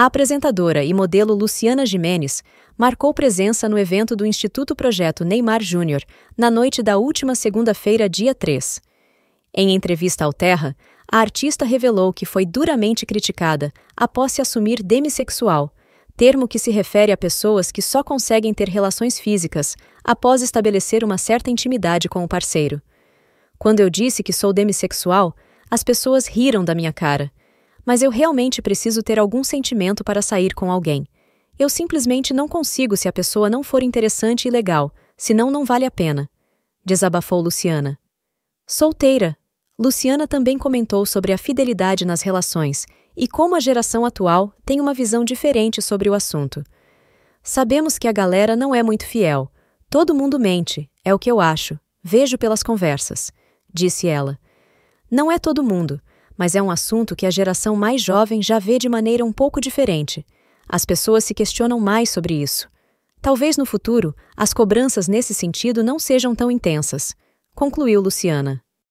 A apresentadora e modelo Luciana Jimenez marcou presença no evento do Instituto Projeto Neymar Júnior na noite da última segunda-feira, dia 3. Em entrevista ao Terra, a artista revelou que foi duramente criticada após se assumir demissexual, termo que se refere a pessoas que só conseguem ter relações físicas após estabelecer uma certa intimidade com o parceiro. Quando eu disse que sou demissexual, as pessoas riram da minha cara mas eu realmente preciso ter algum sentimento para sair com alguém. Eu simplesmente não consigo se a pessoa não for interessante e legal, senão não vale a pena. Desabafou Luciana. Solteira. Luciana também comentou sobre a fidelidade nas relações e como a geração atual tem uma visão diferente sobre o assunto. Sabemos que a galera não é muito fiel. Todo mundo mente, é o que eu acho, vejo pelas conversas, disse ela. Não é todo mundo mas é um assunto que a geração mais jovem já vê de maneira um pouco diferente. As pessoas se questionam mais sobre isso. Talvez no futuro as cobranças nesse sentido não sejam tão intensas, concluiu Luciana.